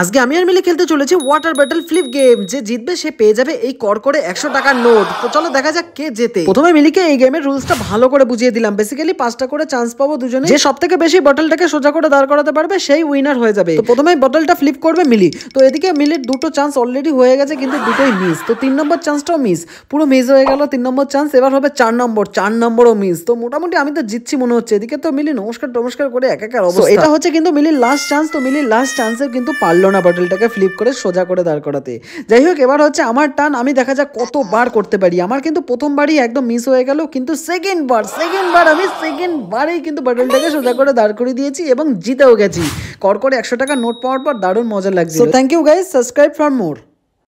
আজকে আমি আর মিলে খেলতে চলেছি ওয়াটার ব্যাটল ফ্লিপ গেম যে জিতবে সে পেয়ে যাবে এই কর করে একশো টাকার নোট তো চলো দেখা যাক কে জেতে প্রথমে মিলিকে এই গেমের রুলসটা ভালো করে বুঝিয়ে দিলাম বেসিক্যালি পাঁচটা করে চান্স পাবো দুজনে যে সব থেকে বেশি বটলটাকে সোজা করে দাঁড় করাতে পারবে সেই উইনার হয়ে যাবে তো প্রথমে বটলটা ফ্লিপ করবে মিলি তো এদিকে মিলির দুটো চান্স অলরেডি হয়ে গেছে কিন্তু দুটোই মিস তো তিন নম্বর চান্সটাও মিস পুরো মিস হয়ে গেল তিন নম্বর চান্স এবার হবে চার নম্বর চার নম্বরও মিস তো মোটামুটি আমি তো জিতছি মনে হচ্ছে এদিকে তো মিলি নমস্কার টমস্কার করে এক একার অবস্থা এটা হচ্ছে কিন্তু মিলির লাস্ট চান্স তো মিলির লাস্ট চান্সের কিন্তু পারলো না বাটলটাকে ফ্লিপ করে সোজা করে দাঁড় করাতে যাই হোক এবার হচ্ছে আমার টান আমি দেখা যাক কতবার করতে পারি আমার কিন্তু প্রথমবারই একদম মিস হয়ে গেল কিন্তু সেকেন্ড বার সেকেন্ড বার আমি সেকেন্ড বারেই কিন্তু বাটলটাকে সোজা করে দাঁড় করিয়ে দিয়েছি এবং জিতেও গেছি কর করে একশো টাকা নোট পাওয়ার পর দারুণ মজা লাগছে thank you guys subscribe for more